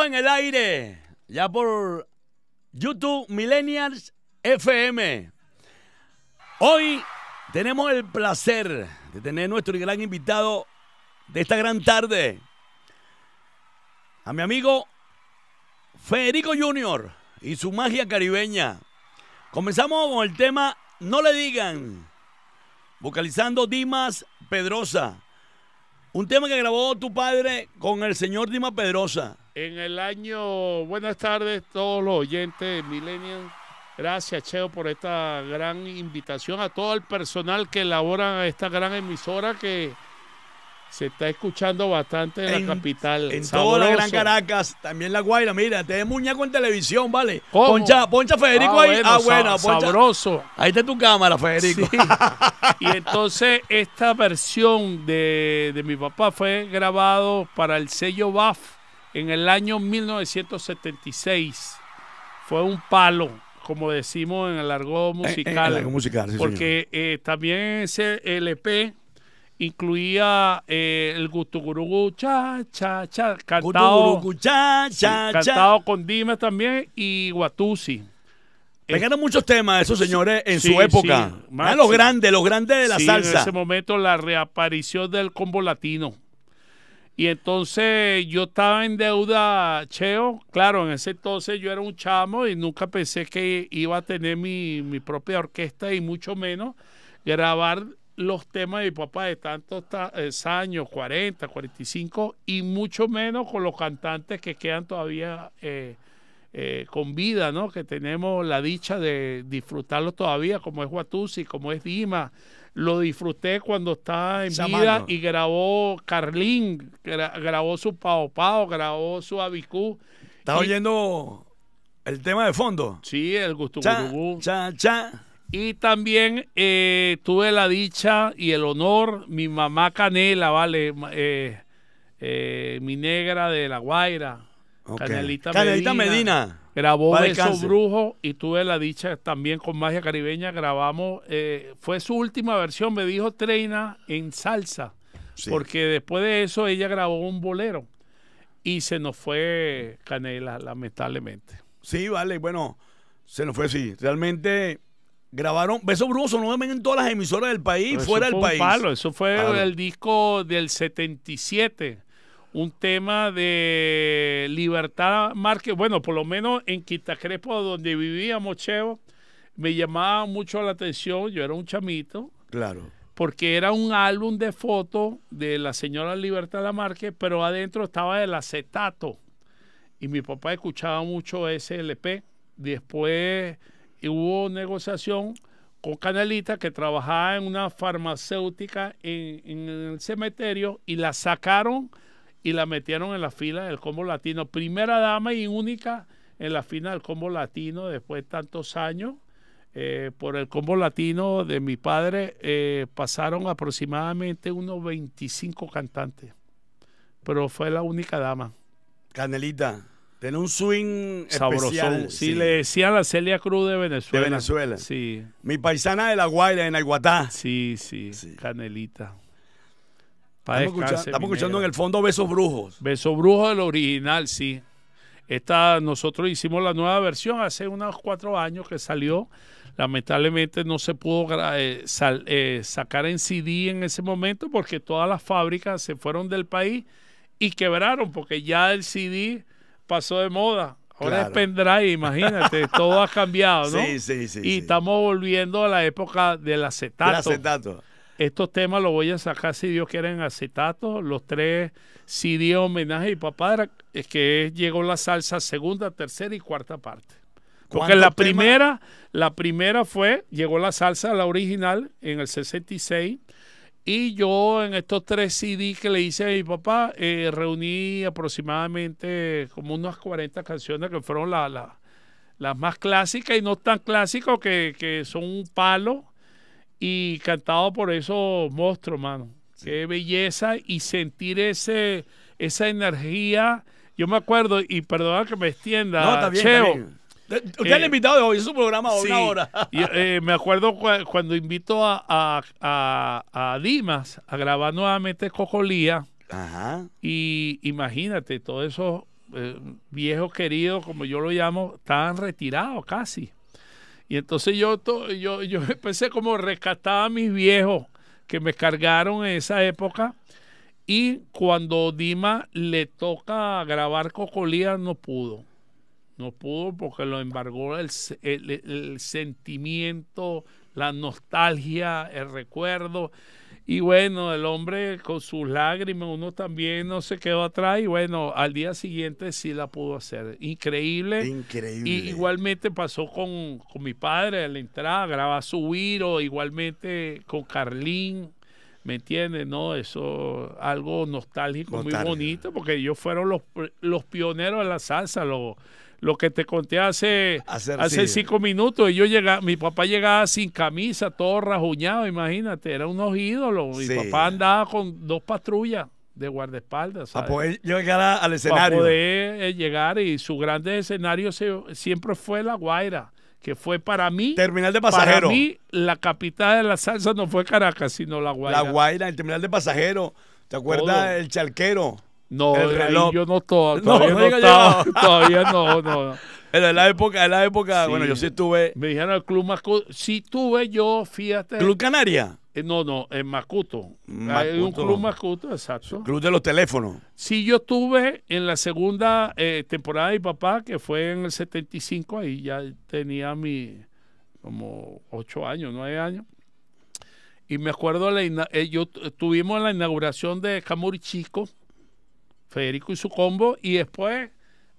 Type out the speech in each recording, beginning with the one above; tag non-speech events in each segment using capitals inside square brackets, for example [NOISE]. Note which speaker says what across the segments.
Speaker 1: en el aire, ya por YouTube Millennials FM. Hoy tenemos el placer de tener nuestro gran invitado de esta gran tarde, a mi amigo Federico Junior y su magia caribeña. Comenzamos con el tema No le digan, vocalizando Dimas Pedrosa. Un tema que grabó tu padre con el señor Dimas Pedrosa.
Speaker 2: En el año, buenas tardes todos los oyentes de Millennium. Gracias, Cheo, por esta gran invitación a todo el personal que elabora esta gran emisora que se está escuchando bastante en, la capital. En toda la Gran
Speaker 1: Caracas, también La Guaira. Mira, te este de muñeco en televisión, ¿vale? Poncha, poncha Federico ah, ahí. ah, bueno, Sabroso.
Speaker 2: Ahí está tu cámara, Federico. y entonces, esta versión de, de mi papá fue grabado para el sello BAF en el año 1976. Fue un palo, como decimos en el argot eh, eh, musical. En, musical sí, porque eh, también ese LP incluía el Gutugurugu cha cha cha cantado, cha, cha, cantado con Dime también y Guatusi. Pegaron
Speaker 1: muchos temas esos señores en su época. Sí, ah, los grandes, los grandes de la salsa. En ese
Speaker 2: momento la reaparición del combo latino. Y entonces yo estaba en deuda, Cheo. Claro, en ese entonces yo era un chamo y nunca pensé que iba a tener mi, propia orquesta y mucho menos grabar los temas de mi papá de tantos eh, años, 40, 45, y mucho menos con los cantantes que quedan todavía eh, eh, con vida, ¿no? Que tenemos la dicha de disfrutarlo todavía, como es Watusi, como es Dima, lo disfruté cuando estaba en vida y grabó Carlín, grabó su Pao Pao, grabó su Abicú. ¿Estás oyendo el tema de fondo? Sí, el Gusto cha, Y también eh, tuve la dicha y el honor, mi mamá Canela, ¿vale? Eh, eh, mi negra de La Guaira, Canelita, Medina Grabó Beso Brujo y tuve la dicha también con Magia Caribeña. Grabamos, eh, fue su última versión, me dijo Treina, en salsa. Porque después de eso ella grabó un bolero y se nos fue Canela, lamentablemente.
Speaker 1: Sí, vale, bueno, se nos fue así. Realmente grabaron Beso Brujo sonó en todas las emisoras del país, fuera del país. eso fue el
Speaker 2: disco del 77 un tema de libertad Márquez, bueno por lo menos en Quitacrepo donde vivía Mocheo me llamaba mucho la atención yo era un chamito claro porque era un álbum de fotos de la señora Libertad Lamarque, pero adentro estaba el acetato. Y mi papá escuchaba mucho SLP. LP. Después hubo negociación con Canalita, que trabajaba en una farmacéutica en, en el cementerio, y la sacaron y la metieron en la fila del combo latino. Primera dama y única en la fila del combo latino después de tantos años. Eh, por el combo latino de mi padre eh, pasaron aproximadamente unos 25 cantantes, pero fue la única dama. Canelita, tiene un swing sabroso. Sí, le decían la Celia Cruz de Venezuela.
Speaker 1: De Venezuela. Sí. Mi paisana de La Guaira, en Alguatá sí, sí. Canelita
Speaker 2: estamos, escuchando en el fondo Besos Brujos. Besos Brujos, el original, sí. Esta, nosotros hicimos la nueva versión hace unos cuatro años que salió. Lamentablemente no se pudo eh, eh, sacar en CD en ese momento porque todas las fábricas se fueron del país y quebraron porque ya el CD pasó de moda. Ahora es pendrive, imagínate, [LAUGHS] todo ha cambiado, ¿no? Sí, sí, sí. Y estamos volviendo a la época Del acetato. Estos temas los voy a sacar, si Dios quiere, en acetato, los tres CD homenaje y papá, es que llegó la salsa segunda, tercera y cuarta parte. Porque la primera, la primera fue, llegó la salsa, la original, en el 66. Y yo en estos tres CD que le hice a mi papá, eh, reuní aproximadamente como unas 40 canciones que fueron la, las más clásicas y no tan clásicas que, que son un palo y cantado por esos monstruos, mano. Qué belleza y sentir ese, esa energía. Yo me acuerdo, y perdona que me extienda, no, está bien, Usted eh, invitado de hoy, es un programa de una hora. Eh, me acuerdo cuando invito a, a, a, a, Dimas a grabar nuevamente Cocolía. Ajá. Y imagínate, todos esos eh, viejos queridos, como yo lo llamo, estaban retirados casi. Y entonces yo, yo, yo [LAUGHS] empecé como rescataba a mis viejos que me cargaron en esa época. Y cuando Dima le toca grabar Cocolía, no pudo. No pudo porque lo embargó el, el sentimiento, la nostalgia, el recuerdo. Y bueno, el hombre con sus lágrimas, uno también no se quedó atrás y bueno, al día siguiente sí la pudo hacer. Increíble. Increíble. igualmente pasó con, mi padre la entrada, graba su viro, igualmente con Carlín. ¿Me entiendes? No, eso algo nostálgico, muy bonito, porque ellos fueron los, los pioneros de la salsa, luego lo que te conté hace, hace cinco minutos. Y yo llegaba, mi papá llegaba sin camisa, todo rajuñado, imagínate, era unos ídolos. Mi papá andaba con dos patrullas de guardaespaldas. Yo Para poder llegar eh, al escenario. Para poder llegar y su grande escenario siempre fue La Guaira, que fue para mí. Terminal de pasajeros. Para mí, la capital de la salsa no fue Caracas, sino La Guaira. La Guaira,
Speaker 1: el terminal de pasajeros. ¿Te acuerdas? El charquero. No, yo
Speaker 2: no, todavía no, todavía no, no. [LAUGHS] en la época, en la época, bueno, yo sí estuve. Me dijeron el Club Macuto. Sí tuve yo, fíjate. ¿Club Canaria? Eh, no, no, en Macuto.
Speaker 1: Mm, Hay un Club
Speaker 2: Macuto, exacto.
Speaker 1: Club de los teléfonos.
Speaker 2: Sí, yo estuve en la segunda eh, temporada de mi papá, que fue en el 75, ahí ya tenía mi, como ocho años, nueve años. Y me acuerdo, la eh, yo tuvimos la inauguración de Jamur Chico Federico y su combo, y después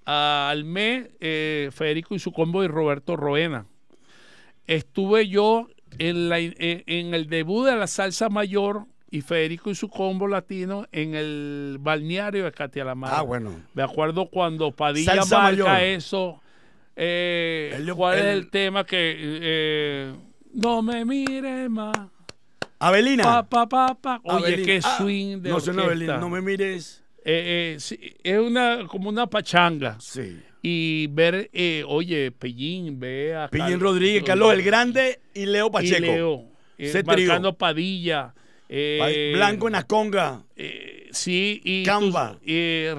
Speaker 2: al mes eh, Federico y su combo y Roberto Roena. Estuve yo en, el debut de la salsa mayor y Federico y su combo latino en el balneario de la Ah, bueno. Me acuerdo cuando Padilla marca eso. Eh, ¿Cuál es el tema que eh, no me mires más? Avelina. Oye, qué ah, swing de no, sé Avelina, no me mires eh, eh es una como una pachanga. Y ver, eh, oye, Pellín, ve Pellín Rodríguez, Carlos el Grande y Leo Pacheco. Y Leo. Eh, Padilla. Blanco en aconga sí, y. Camba.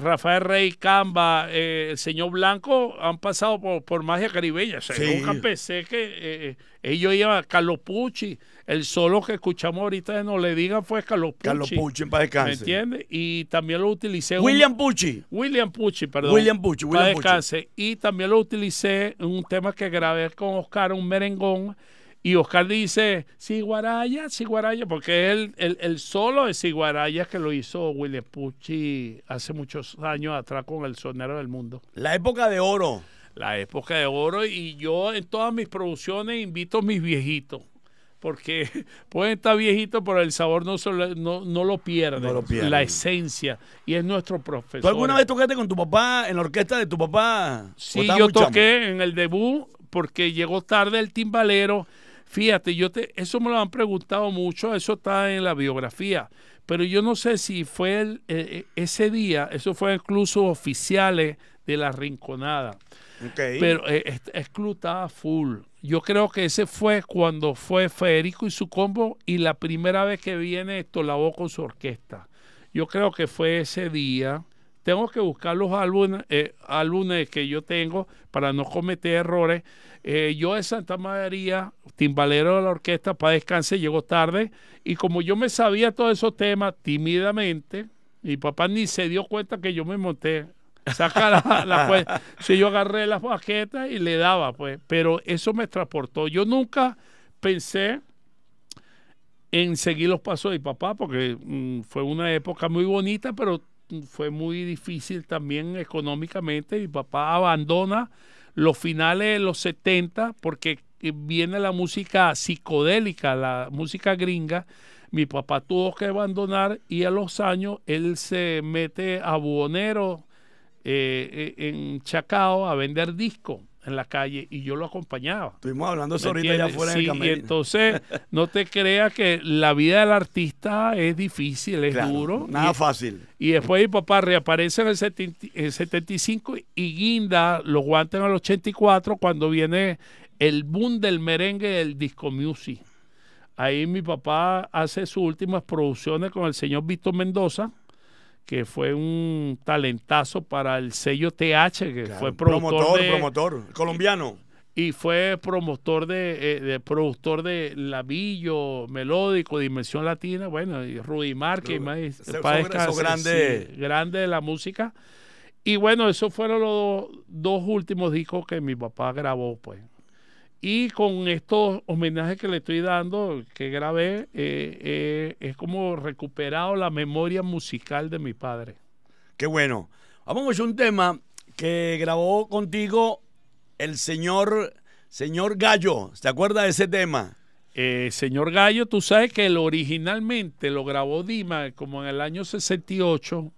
Speaker 2: Rafael Rey, Camba, el señor Blanco han pasado por, magia caribeña. Nunca pensé que ellos iban a Carlos Pucci el solo que escuchamos ahorita de No Le Digan fue Carlos Pucci. Carlos Pucci, para descanse. ¿Me entiendes? Y también lo utilicé. William Pucci. William Pucci, perdón. William Pucci, William para descanse. Y también lo utilicé en un tema que grabé con Oscar, un merengón. Y Oscar dice, Siguaraya, Siguaraya, porque es el, el, solo de Siguaraya que lo hizo William Pucci hace muchos años atrás con El Sonero del Mundo. La época de oro. La época de oro y yo en todas mis producciones invito a mis viejitos porque [LAUGHS] puede estar viejito, pero el sabor no, lo, no, lo pierde, La esencia. Y es nuestro profesor. ¿Tú alguna vez
Speaker 1: tocaste con tu papá en la orquesta de tu papá? Sí, yo toqué
Speaker 2: en el debut porque llegó tarde el timbalero. Fíjate, yo te, eso me lo han preguntado mucho, eso está en la biografía. Pero yo no sé si fue eh, eh, ese día, eso fue incluso oficiales de la Rinconada. Pero eh, es, full. Yo creo que ese fue cuando fue Federico y su combo y la primera vez que viene esto voz con su orquesta. Yo creo que fue ese día. Tengo que buscar los álbumes, eh, que yo tengo para no cometer errores. Eh, yo de Santa María, timbalero de la orquesta, para descanse, llegó tarde. Y como yo me sabía todos esos temas tímidamente, mi papá ni se dio cuenta que yo me monté Saca la, pues. Si yo agarré la baqueta y le daba, pues. Pero eso me transportó. Yo nunca pensé en seguir los pasos de mi papá, porque mm, fue una época muy bonita, pero fue muy difícil también económicamente. Mi papá abandona los finales de los 70 porque eh, viene la música psicodélica, la música gringa. Mi papá tuvo que abandonar y a los años él se mete a buhonero, eh, eh, en Chacao a vender disco en la calle y yo lo acompañaba. Estuvimos hablando eso ahorita ya fuera sí, Y entonces, no te creas que la vida del artista es difícil, es duro. Nada fácil. Y después mi papá reaparece en el, 75 y guinda lo aguanta en el 84 cuando viene el boom del merengue del disco music. Ahí mi papá hace sus últimas producciones con el señor Víctor Mendoza que fue un talentazo para el sello TH, que fue promotor. Promotor, colombiano. Y, fue promotor eh, de, productor de Labillo, Melódico, Dimensión Latina, bueno, y Rudy Márquez, grande. Sí, grande de la música. Y bueno, esos fueron los dos últimos discos que mi papá grabó, pues. Y con estos homenajes que le estoy dando, que grabé, eh, eh, es como recuperado la memoria musical de mi padre. Qué bueno. Vamos a un tema
Speaker 1: que grabó contigo el señor, señor Gallo. ¿Se
Speaker 2: acuerda de ese tema? Eh, señor Gallo, tú sabes que él originalmente lo grabó Dima como en el año 68.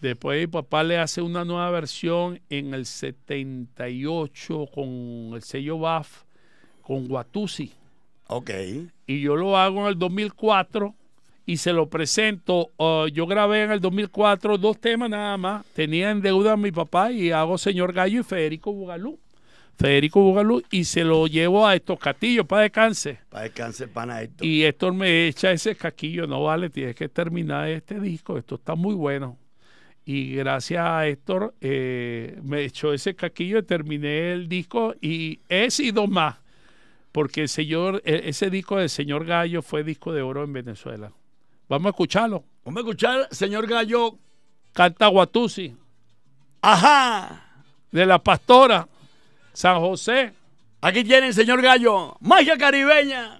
Speaker 2: Después mi papá le hace una nueva versión en el 78 con el sello BAF con Guatusi. Ok. Y yo lo hago en el 2004 y se lo presento. Oh, yo grabé en el 2004 dos temas nada más. Tenía en deuda a mi papá y hago Señor Gallo y Federico Bugalú. Federico Bugalú y se lo llevo a estos castillos para descanse. Para descanse, para esto. Y Héctor me echa ese caquillo no vale, tienes que terminar este disco, esto está muy bueno. Y gracias a Héctor eh, me echó ese caquillo y terminé el disco y he sido más porque el señor, e, ese disco del señor Gallo fue disco de oro en Venezuela. Vamos a escucharlo. Vamos a escuchar, señor Gallo. Canta Guatusi. Ajá.
Speaker 1: De la pastora. San José. Aquí tienen, señor Gallo. Magia caribeña.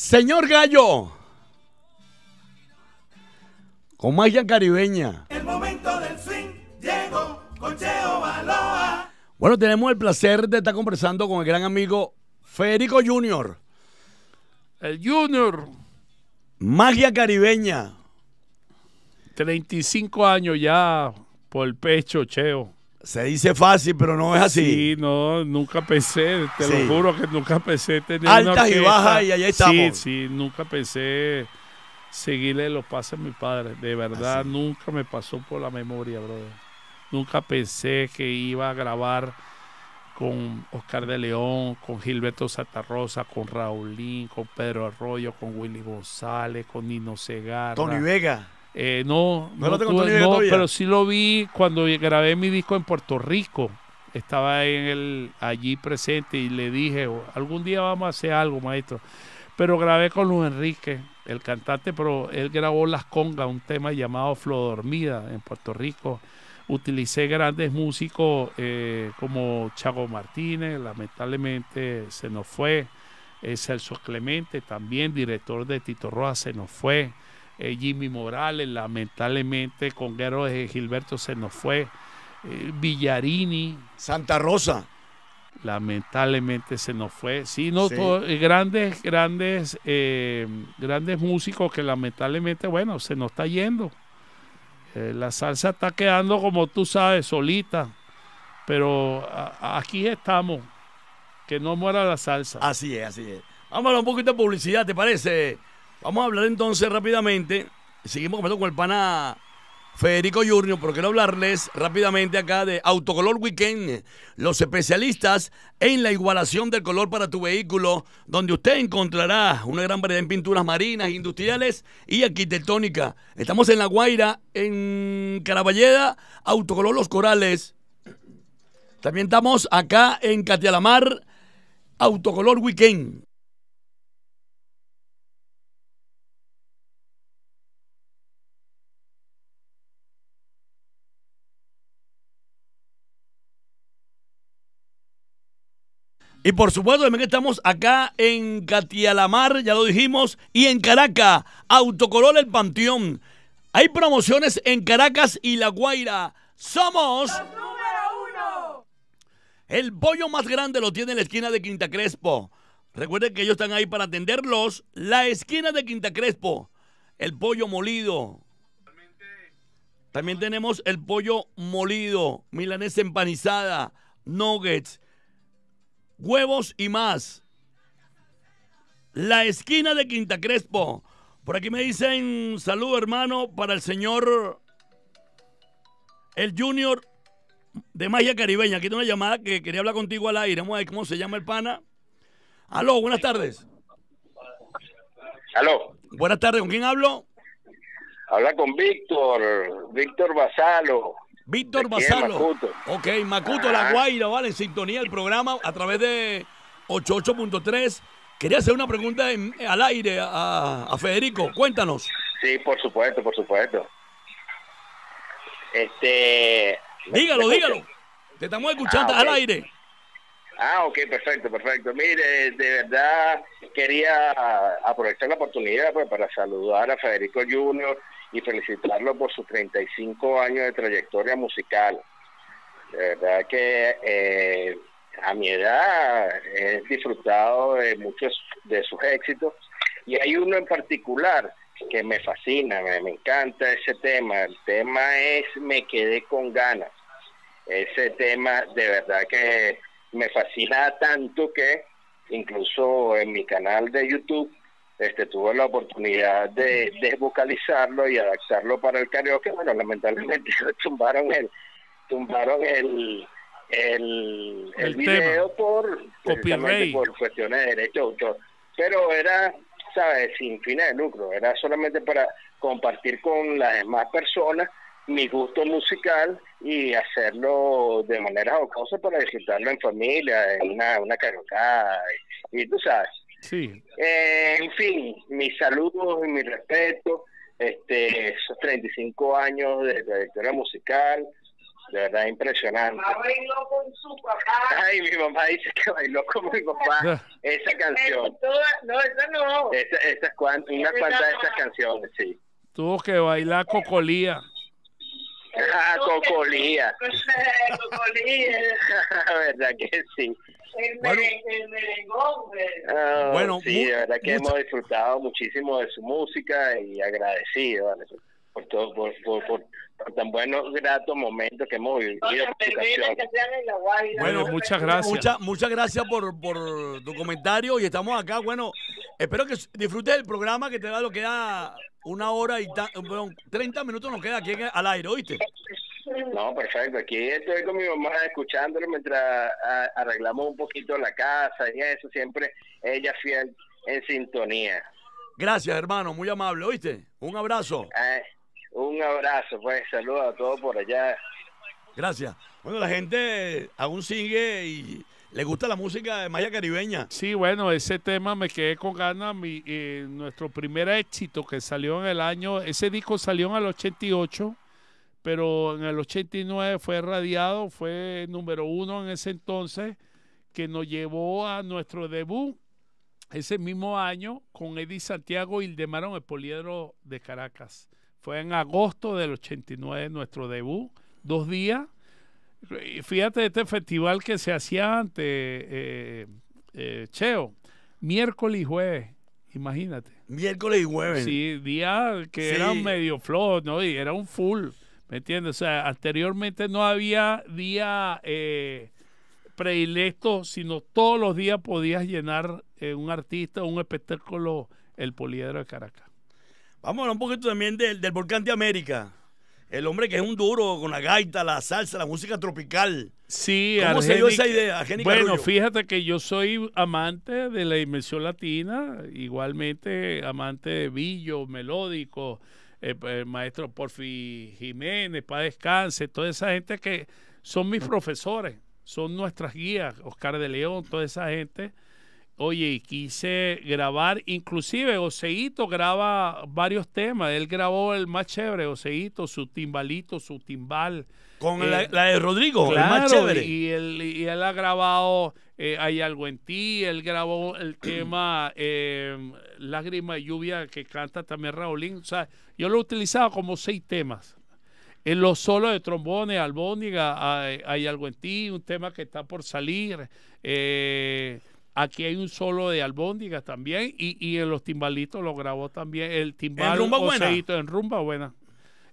Speaker 1: Señor Gallo. Con magia caribeña. El momento del swing llegó con Cheo Baloa. Bueno, tenemos el placer de estar conversando con el gran amigo Federico Junior. El Junior. Magia caribeña.
Speaker 2: 35 años ya por el pecho, Cheo. Se dice fácil, pero no es así. Sí, no, nunca pensé, te lo juro que nunca pensé tener Altas y bajas y allá estamos. Sí, sí, nunca pensé seguirle los pasos a mi padre. De verdad, nunca me pasó por la memoria, brother. Nunca pensé que iba a grabar con Oscar de León, con Gilberto Rosa, con Raulín, con Pedro Arroyo, con Willy González, con Nino Segarra. Tony Vega. Eh, no, pero sí lo vi cuando grabé mi disco en Puerto Rico. Estaba en el, allí presente y le dije, oh, algún día vamos a hacer algo, maestro. Pero grabé con Luis Enrique, el cantante, pero él grabó Las Congas, un tema llamado Dormida en Puerto Rico. Utilicé grandes músicos eh, como Chago Martínez, lamentablemente se nos fue. Eh, Celso Clemente, también director de Tito Rojas, se nos fue. Eh, Jimmy Morales, lamentablemente con Guerrero de Gilberto se nos fue, eh, Villarini. Santa Rosa. Lamentablemente se nos fue. Sí, eh, grandes, grandes, grandes músicos que lamentablemente, bueno, se nos está yendo. la salsa está quedando, como tú sabes, solita. Pero aquí estamos. Que no muera la salsa. Así es, así es. Vámonos un poquito de
Speaker 1: publicidad, ¿te parece? Vamos a hablar entonces rápidamente. Seguimos hablando con el pana Federico Junior, pero quiero hablarles rápidamente acá de Autocolor Weekend, los especialistas en la igualación del color para tu vehículo, donde usted encontrará una gran variedad en pinturas marinas, industriales y arquitectónicas. Estamos en La Guaira, en Caraballeda, Autocolor Los Corales. También estamos acá en Catialamar, Autocolor Weekend. Y por supuesto también estamos acá en Catialamar, ya lo dijimos, y en Caracas, Autocolor El Panteón. Hay promociones en Caracas y La Guaira. Somos... número uno. El pollo más grande lo tiene en la esquina de Quinta Crespo. Recuerden que ellos están ahí para atenderlos. La esquina de Quinta Crespo. El pollo molido. También tenemos el pollo molido, milanesa empanizada, nuggets, huevos y más. La esquina de Quinta Crespo. Por aquí me dicen saludo hermano para el señor, el junior de Magia Caribeña. Aquí tengo una llamada que quería hablar contigo al aire. Vamos a ver cómo se llama el pana. Aló, buenas tardes. Aló. Buenas tardes, ¿con quién hablo? Habla con Víctor, Víctor Basalo. Víctor Basalo. Ok, Macuto La ah. Guaira, ¿vale? En sintonía el programa a través de 88.3. Quería hacer una pregunta al aire a, Federico. Cuéntanos. Sí, por supuesto, por supuesto. Este. Dígalo, dígalo. Te estamos escuchando ah, al aire.
Speaker 3: Ah, ok, perfecto, perfecto. Mire, de verdad quería aprovechar la oportunidad pues, para saludar a Federico Junior y felicitarlo por sus 35 años de trayectoria musical. De verdad que eh, a mi edad he disfrutado de muchos de sus éxitos y hay uno en particular que me fascina, me, me encanta ese tema. El tema es Me quedé con ganas. Ese tema de verdad que me fascina tanto que incluso en mi canal de YouTube este, tuvo la oportunidad de desvocalizarlo y adaptarlo para el karaoke. Bueno, lamentablemente [LAUGHS] tumbaron el, tumbaron el, el, el, video por, cuestiones de derecho de autor. Pero era, ¿sabes?, sin fines de lucro, era solamente para compartir con las demás personas mi gusto musical y hacerlo de manera jocosa para disfrutarlo en familia, en una, una y tú sabes. Sí. Eh, en fin, mis saludos y mi respeto Este, esos 35 años de trayectoria musical, de verdad impresionante. bailó con su papá. Ay, mi mamá dice que bailó con mi papá [LAUGHS] esa canción. no, esa no. Esa, esa, una cuanta de esas canciones, sí.
Speaker 2: Tuvo que bailar Cocolía.
Speaker 3: Ah, [LAUGHS] Cocolía. [LAUGHS] Cocolía. [LAUGHS] verdad que sí. El, bueno, merengón. Ah, bueno, sí, de verdad que hemos disfrutado muchísimo de su música y agradecido. ¿vale? por tan buenos, gratos momentos que hemos vivido. Bueno, muchas gracias.
Speaker 1: muchas gracias por, por tu comentario y estamos acá. Bueno, espero que disfrutes del programa que te da lo que da una hora y 30 minutos nos queda aquí al aire, ¿oíste?
Speaker 3: No, perfecto. Aquí estoy con mi mamá escuchándolo mientras arreglamos un poquito la casa y eso. Siempre ella fiel en sintonía.
Speaker 1: Gracias, hermano. Muy amable, ¿oíste? Un abrazo.
Speaker 3: Ah, un abrazo, pues saludos a todos por allá.
Speaker 1: Gracias. Bueno, la gente aún sigue
Speaker 2: y le gusta la música de Maya Caribeña. Sí, bueno, ese tema me quedé con ganas. Eh, nuestro primer éxito que salió en el año, ese disco salió en el 88, pero en el 89 fue radiado, fue número uno en ese entonces, que nos llevó a nuestro debut ese mismo año con Eddie Santiago y Ildemarón, el poliedro de Caracas. Fue en agosto del 89 nuestro debut, dos días. Fíjate este festival que se hacía ante eh, eh, Cheo, miércoles y jueves, imagínate. Miércoles y jueves. Sí, día que era medio flojo, ¿no? Y era un full, ¿me entiendes? O sea, anteriormente no había día eh, predilecto, sino todos los días podías llenar eh, un artista, un espectáculo, el poliedro de Caracas. Vamos a hablar un poquito también del, del volcán de América.
Speaker 1: El hombre que es un duro con la gaita, la salsa, la música tropical. Sí, ¿Cómo se dio esa idea? bueno,
Speaker 2: fíjate que yo soy amante de la inmersión latina, igualmente amante de Billo, melódico, eh, pues, el, maestro Porfi Jiménez, para descanse, toda esa gente que son mis profesores, son nuestras guías, Oscar de León, toda esa gente Oye, quise grabar, inclusive Oseito graba varios temas. Él grabó el más chévere, Oseito, su timbalito, su timbal. Con eh, la, de Rodrigo, el más chévere. Y él, ha grabado eh, Hay algo en ti, él grabó el [CLEARS THROAT] tema eh, Lágrima y lluvia que canta también Raulín. O sea, yo lo he utilizado como seis temas. En los solos de trombones, albóniga, hay, algo en ti, un tema que está por salir. Aquí hay un solo de albóndigas también. Y, en los timbalitos lo grabó también el timbal. En rumba buena.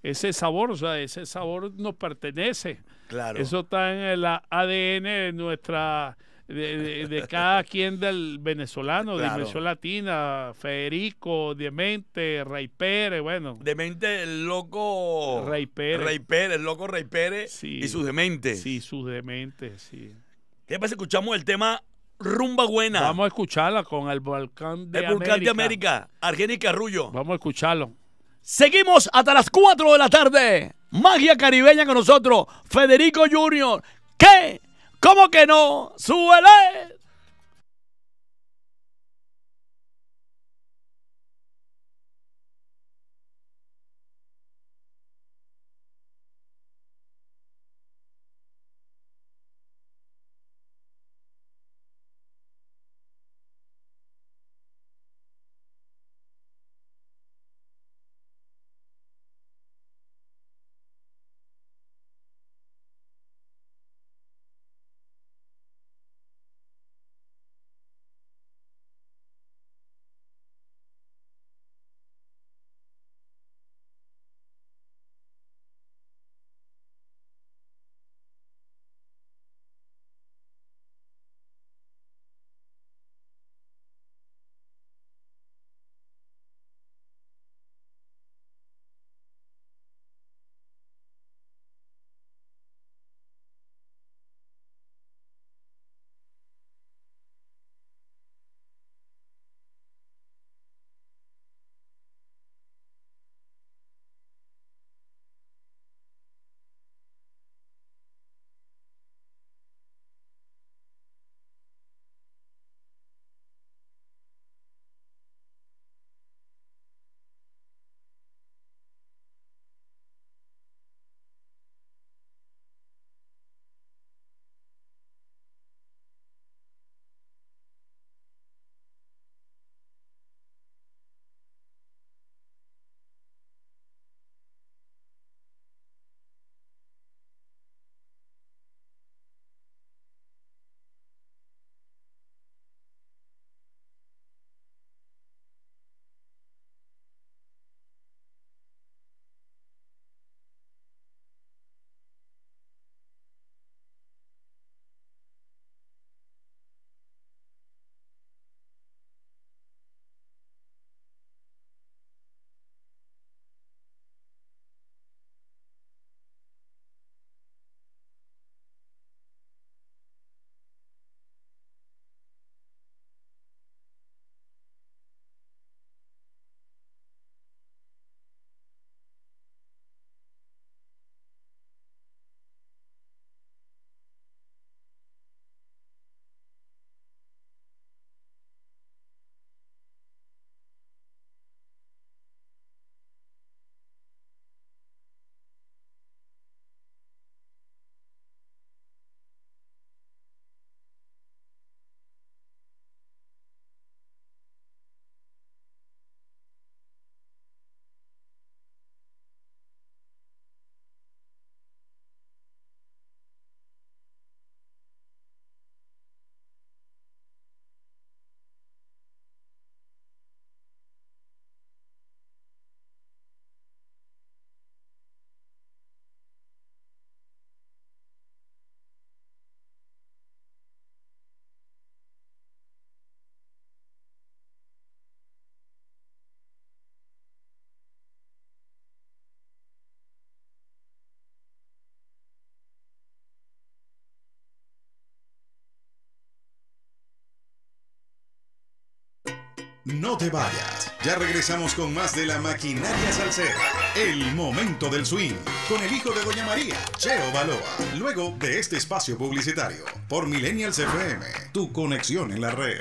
Speaker 2: En Ese sabor, o sea, ese sabor nos pertenece. Claro. Eso está en el ADN de nuestra. De, cada quien del venezolano, de dimensión latina, Federico, Demente, Rey Pérez, bueno. Demente, el loco. Rey Pérez. Rey
Speaker 1: Pérez, el loco Rey Pérez y sus dementes. Sí, sus dementes, sí. ¿Qué pasa? Escuchamos el tema rumba buena. Vamos a escucharla con el volcán de América. El volcán de América, Argenis Carrullo. Vamos a escucharlo. Seguimos hasta las 4 de la tarde. Magia caribeña con nosotros. Federico Junior. ¿Qué? ¿Cómo que no? ¡Súbele!
Speaker 2: No te vayas. Ya regresamos con más de la maquinaria salsera. El momento del swing. Con el hijo de Doña María, Cheo Baloa. Luego de este espacio publicitario. Por Millennials FM. Tu conexión en la red.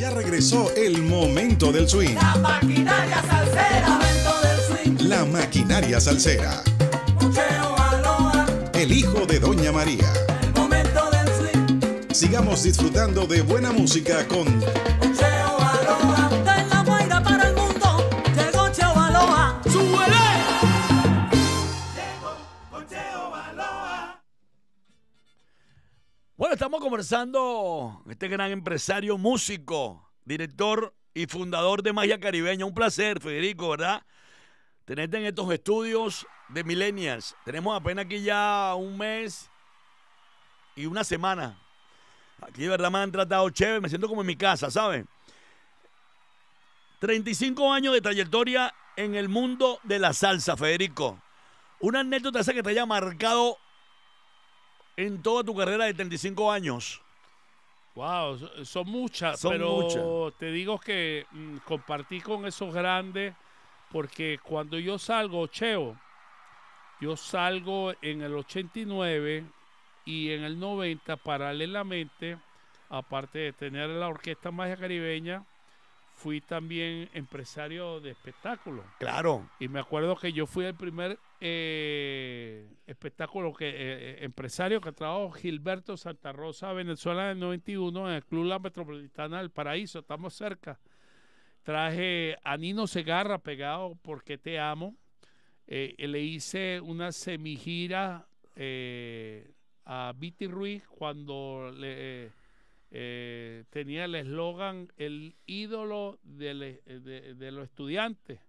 Speaker 1: Ya regresó el momento
Speaker 2: del swing. La maquinaria salsera. La maquinaria salsera. El hijo de Doña María. El momento del swing. Sigamos disfrutando de buena música con...
Speaker 1: Estamos conversando este gran empresario, músico, director y fundador de Magia Caribeña. Un placer, Federico, ¿verdad? Tenerte en estos estudios de Millennials. Tenemos apenas aquí ya un mes y una semana. Aquí verdad me han tratado chévere, me siento como en mi casa, ¿sabes? 35 años de trayectoria en el mundo de la salsa, Federico. Una anécdota esa que te haya marcado en toda tu carrera de 35 años?
Speaker 2: Wow, son muchas, pero te digo que mm, compartí con esos grandes porque cuando yo salgo, Cheo, yo salgo en el 89 y en el 90 paralelamente, aparte de tener la Orquesta Magia Caribeña, fui también empresario de espectáculo. Claro. Y me acuerdo que yo fui el primer eh, espectáculo que eh, eh, empresario que trajo Gilberto Santa Rosa, Venezuela en el 91, en el Club La Metropolitana del Paraíso, estamos cerca. Traje a Nino Segarra pegado porque te amo. Eh, le hice una semigira a Viti Ruiz cuando le, tenía el eslogan El ídolo de los estudiantes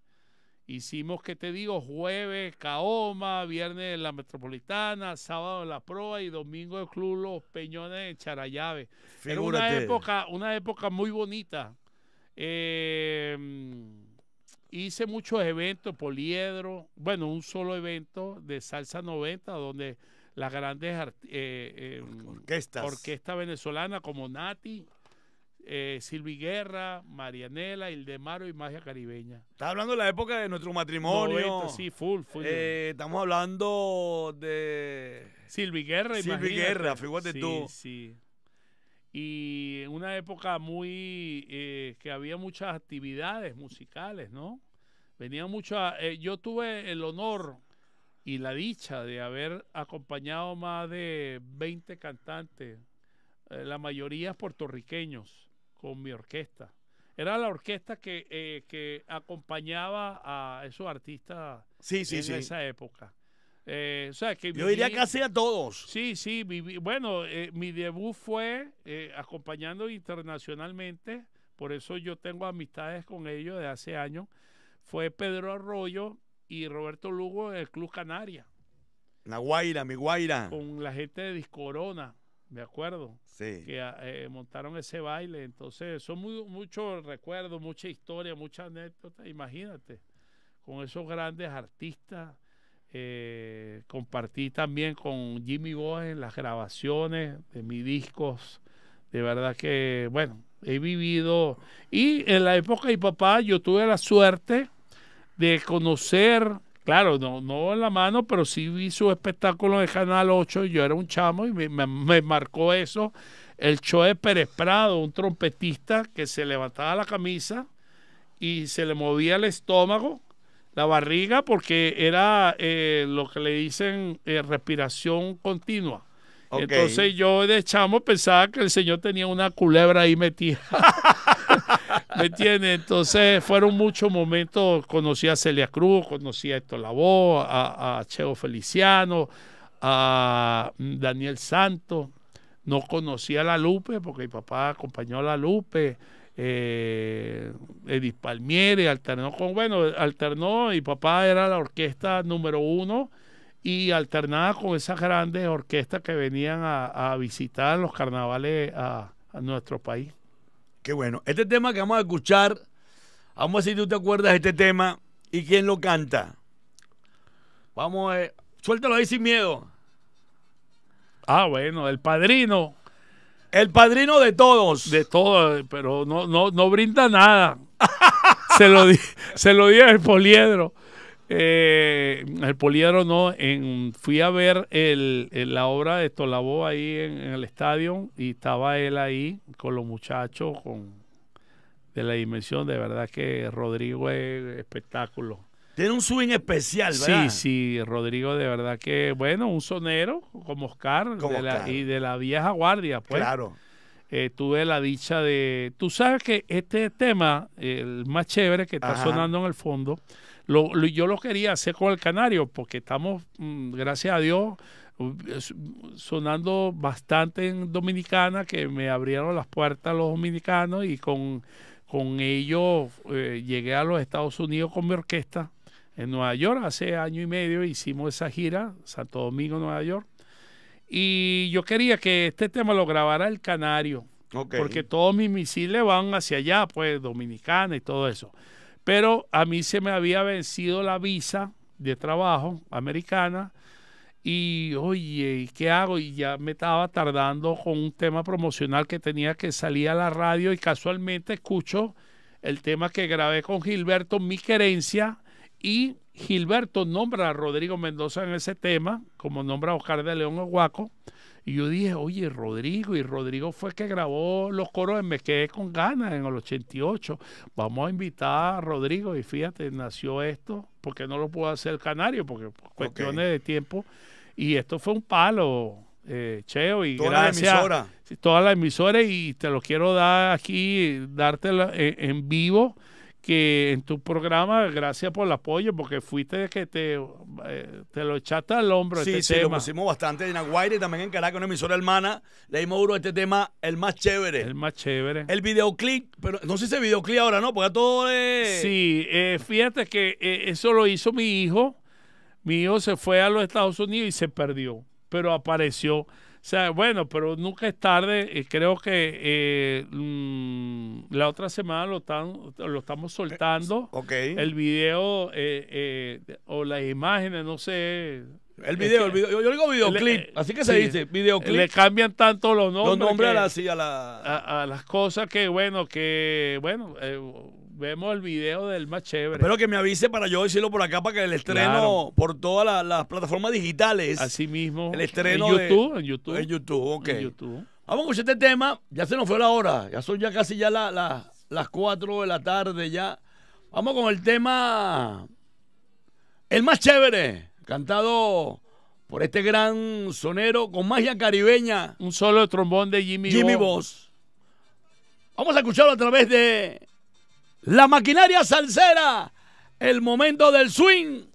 Speaker 2: Hicimos, que te digo, jueves Caoma, viernes la Metropolitana, sábado la Proa y domingo el Club Los Peñones en Charayave. una época, una época muy bonita. Eh, hice muchos eventos, poliedro, bueno, un solo evento de Salsa 90, donde las grandes eh, em, orquesta venezolanas como Nati, eh, Silvi Guerra, Marianela, Ildemaro y Magia Caribeña.
Speaker 1: Estás hablando de la época de nuestro matrimonio. sí, full, full. Eh, estamos
Speaker 2: hablando de. Silvi Guerra, Silvi Guerra, fíjate tú. Sí. Y en una época muy. Eh, que había muchas actividades musicales, ¿no? Venía mucho eh, yo tuve el honor y la dicha de haber acompañado más de 20 cantantes, la mayoría puertorriqueños con mi orquesta. Era la orquesta que, eh, acompañaba a esos artistas en esa época. Eh, sea, que Yo diría casi a todos. Sí, sí. bueno, eh, mi debut fue acompañando internacionalmente, por eso yo tengo amistades con ellos de hace años. Fue Pedro Arroyo y Roberto Lugo del Club Canaria.
Speaker 1: La Guaira, mi Guaira.
Speaker 2: Con la gente de Discorona me acuerdo. Que ah, eh, montaron ese baile. Entonces, son muy, muchos recuerdos, mucha historia, mucha anécdota Imagínate, con esos grandes artistas. Eh, compartí también con Jimmy en las grabaciones de mis discos. De verdad que, bueno, he vivido. Y en la época de mi papá, yo tuve la suerte de conocer Claro, no, no en la mano, pero sí vi su espectáculo en Canal 8 yo era un chamo y me, me, marcó eso. El Choe Pérez Prado, un trompetista que se levantaba la camisa y se le movía el estómago, la barriga, porque era eh, lo que le dicen eh, respiración continua. Entonces yo de chamo pensaba que el señor tenía una culebra ahí metida. [LAUGHS] ¿Me entiendes? Entonces fueron muchos momentos. Conocí a Celia Cruz, conocí a Héctor voz a, Cheo Feliciano, a mm, Daniel Santo No conocía a la Lupe porque mi papá acompañó a la Lupe. Eh, Edith Palmieri alternó con, bueno, alternó, mi papá era la orquesta número uno y alternaba con esas grandes orquestas que venían a, visitar los carnavales a nuestro país. Qué bueno. Este tema que vamos a escuchar,
Speaker 1: vamos a ver si tú te acuerdas de este tema y quién lo canta. Vamos a... Eh, suéltalo ahí sin miedo.
Speaker 2: Ah, bueno, el padrino. El padrino de todos. De todos, pero no, no, no brinda nada. [LAUGHS] se, lo di, se lo el poliedro. Eh, el Poliedro no, en, fui a ver el, la obra de Tolabó ahí en, el estadio y estaba él ahí con los muchachos con, de la dimensión. De verdad que Rodrigo es espectáculo. Tiene
Speaker 1: un swing especial,
Speaker 2: ¿verdad? Sí, sí, Rodrigo, de verdad que, bueno, un sonero como Oscar, y de la vieja guardia, pues. Claro. Eh, tuve la dicha de. Tú sabes que este tema, el más chévere que está sonando en el fondo, yo lo quería hacer con el Canario porque estamos, mm, gracias a Dios, sonando bastante en Dominicana, que me abrieron las puertas los dominicanos y con, con ellos eh, llegué a los Estados Unidos con mi orquesta en Nueva York. Hace año y medio hicimos esa gira, Santo Domingo, Nueva York. Y yo quería que este tema lo grabara el Canario, porque todos mis misiles van hacia allá, pues Dominicana y todo eso. Pero a mí se me había vencido la visa de trabajo americana y oye, ¿qué hago? Y ya me estaba tardando con un tema promocional que tenía que salir a la radio y casualmente escucho el tema que grabé con Gilberto, Mi Querencia, y Gilberto nombra a Rodrigo Mendoza en ese tema, como nombra a Oscar de León Aguaco. Y yo dije, oye, Rodrigo, y Rodrigo fue el que grabó los coros, me quedé con ganas en el 88. Vamos a invitar a Rodrigo, y fíjate, nació esto, porque no lo pudo hacer el Canario, porque cuestiones de tiempo. Y esto fue un palo, eh, Cheo, y toda gracias. todas las Toda la emisora, y te lo quiero dar aquí, dártelo en vivo que en tu programa, gracias por el apoyo, porque fuiste que te, eh, te lo echaste al hombro. Sí, tema. Este sí, lo pusimos
Speaker 1: bastante en Aguaire y también en Caracas, una emisora hermana. Le dimos duro
Speaker 2: este tema, el más chévere. El más chévere. El videoclip, pero no sé si es videoclip ahora, ¿no? Porque todo es... Sí, eh, fíjate que eh, eso lo hizo mi hijo. Mi hijo se fue a los Estados Unidos y se perdió, pero apareció. O sea, bueno, pero nunca es tarde. y Creo que eh, mm, la otra semana lo, lo estamos soltando. Eh, ok. El video eh, o las imágenes, no sé. El video, el video, yo digo videoclip, así que se dice, videoclip. Le cambian tanto los nombres. Los nombres a, a, las cosas que, bueno, que, bueno, vemos el video del más chévere. Espero
Speaker 1: que me avise para yo decirlo por acá para que el estreno
Speaker 2: por todas las
Speaker 1: plataformas digitales. Así mismo. El estreno en YouTube, de, en
Speaker 2: YouTube. En YouTube, ok. En YouTube.
Speaker 1: Vamos con este tema. Ya se nos fue la hora. Ya son ya casi ya las 4 de la tarde ya. Vamos con el tema El más chévere, cantado por este gran sonero con magia caribeña. Un solo trombón de Jimmy Jimmy Boss. Vamos a escucharlo a través de la maquinaria salsera. El momento del swing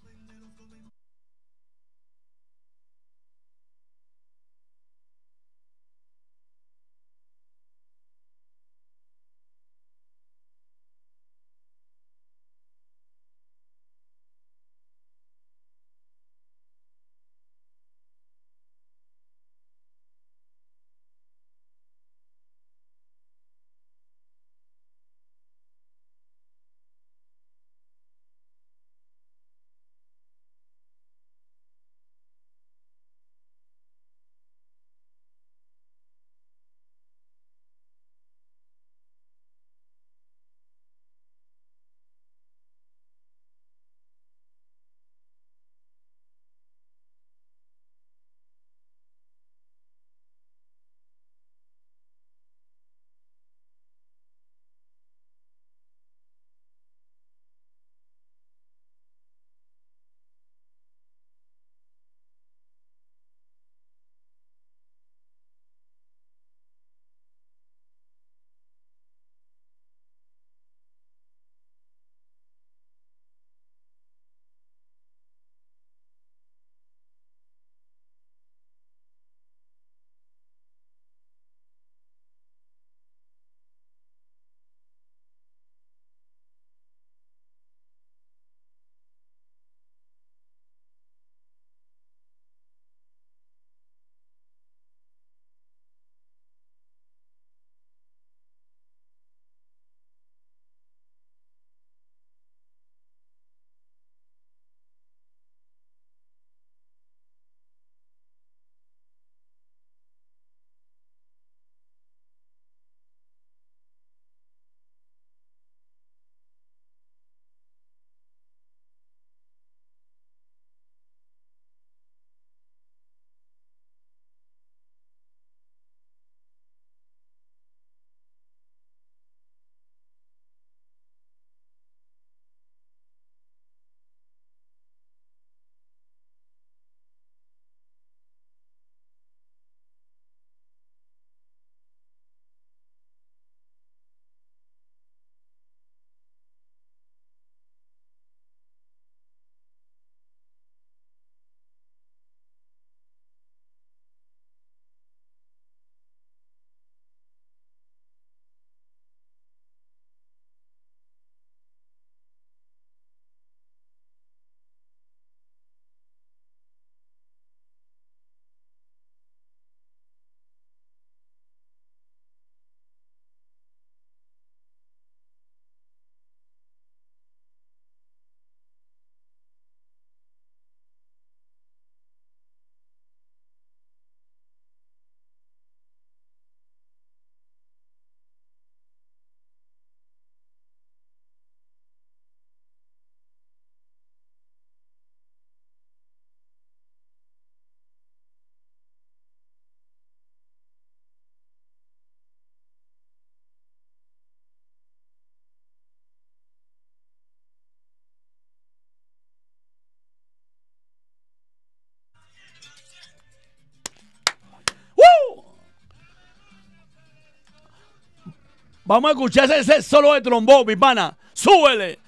Speaker 1: Vamos a escuchar ese solo de trombón, mi pana. ¡Súbele!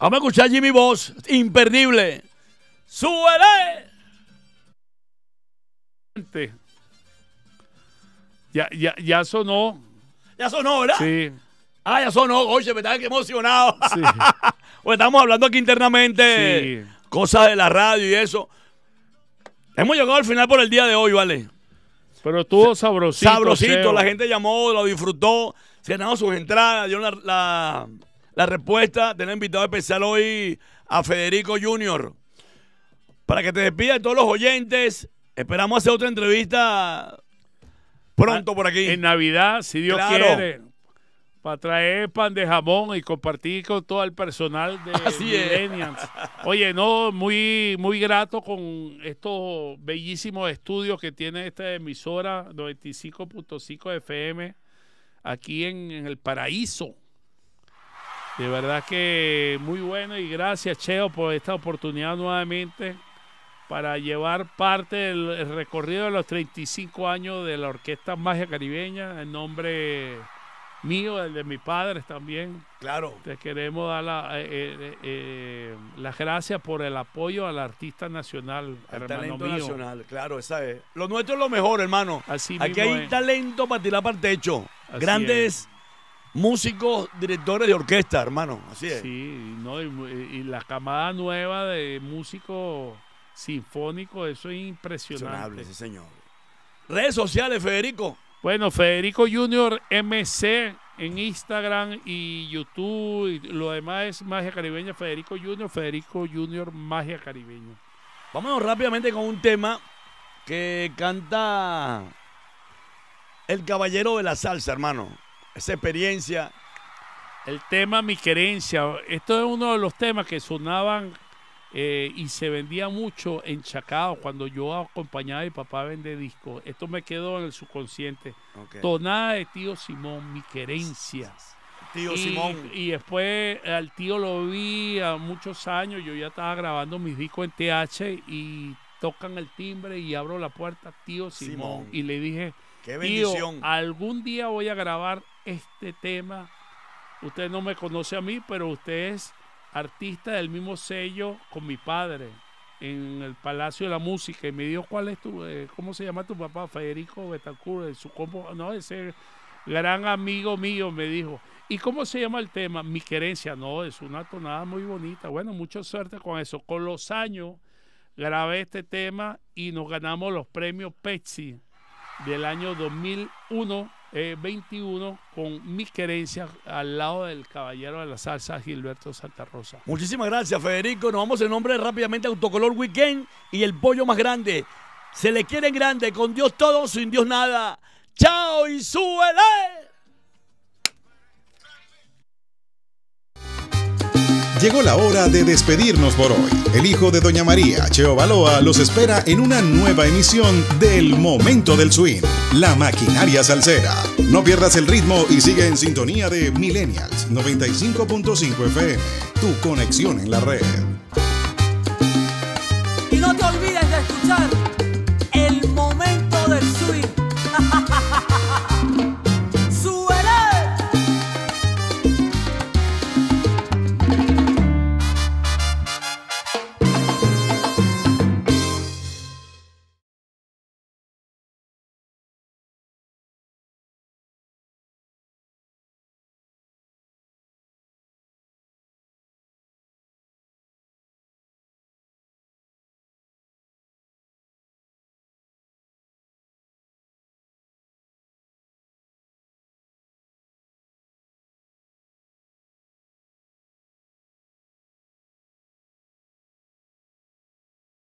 Speaker 1: Vamos a escuchar Jimmy Boss, imperdible. ¡Súbele! Ya, sonó. Ya sonó, ¿verdad? Sí. Ah, ya sonó. Oye, me estaba emocionado. Sí. [LAUGHS] pues estamos hablando aquí internamente. Cosas de la radio y eso. Hemos llegado al final por el día de hoy, ¿vale? Pero estuvo sabrosito. Sabrosito, la gente llamó, lo disfrutó, se sus entradas, dio la, la, respuesta. Tenemos invitado especial hoy a Federico Junior. Para que te despida de todos los oyentes,
Speaker 2: esperamos hacer otra entrevista pronto ah, por aquí. En Navidad, si Dios quiere para traer pan de jamón y compartir con todo el personal de [LAUGHS] Así Oye, no, muy, muy grato con estos bellísimos estudios que tiene esta emisora 95.5 FM aquí en, en, el paraíso. De verdad que muy bueno y gracias Cheo por esta oportunidad nuevamente para llevar parte del recorrido de los 35 años de la Orquesta Magia Caribeña en nombre mío, el de mis padres también. Claro. Te queremos dar eh, eh, eh, las gracias por el apoyo al artista nacional, al talento nacional,
Speaker 1: claro, esa es.
Speaker 2: Lo nuestro es lo mejor, hermano. Aquí hay
Speaker 1: talento para tirar para el techo. Grandes músicos, directores de orquesta, hermano. Así es.
Speaker 2: Sí, no, y, la camada nueva de músicos sinfónicos, eso es impresionante. Impresionable, ese señor. Redes sociales, Federico. Bueno, Federico Junior MC en Instagram y YouTube y lo demás es Magia Caribeña. Federico Junior, Federico Junior, Magia Caribeña. Vamos rápidamente con un tema
Speaker 1: que canta el caballero de la salsa, hermano.
Speaker 2: Esa experiencia. El tema Mi Querencia. Esto es uno de los temas que sonaban eh, y se vendía mucho en Chacao cuando yo acompañaba a mi papá a vender discos. Esto me quedó en el subconsciente. Tonada de tío Simón, mi querencia. Tío Simón. Y después al tío lo vi a muchos años. Yo ya estaba grabando mis discos en TH y tocan el timbre y abro la puerta, tío Simón. Y le dije, Qué bendición. algún día voy a grabar este tema. Usted no me conoce a mí, pero usted es artista del mismo sello con mi padre en el Palacio de la Música y me dijo cuál es tu, eh, cómo se llama tu papá, Federico Betancourt, su como no, ese gran amigo mío me dijo. ¿Y cómo se llama el tema? Mi querencia, no, es una tonada muy bonita. Bueno, mucha suerte con eso. Con los años grabé este tema y nos ganamos los premios Pepsi del año 2001 21 eh, con mis querencias al lado del caballero de la salsa Gilberto Santa Rosa. Muchísimas
Speaker 1: gracias Federico, nos vamos en nombre rápidamente a Autocolor Weekend y el pollo más grande. Se le quiere grande, con Dios todo, sin Dios nada. Chao y súbele.
Speaker 2: Llegó la hora de despedirnos por hoy. El hijo de Doña María, Cheo Baloa, los espera en una nueva emisión del Momento del Swing, la maquinaria salsera. No pierdas el ritmo y sigue en sintonía de Millennials 95.5 FM, tu conexión en la red.
Speaker 1: Y no te olvides de escuchar.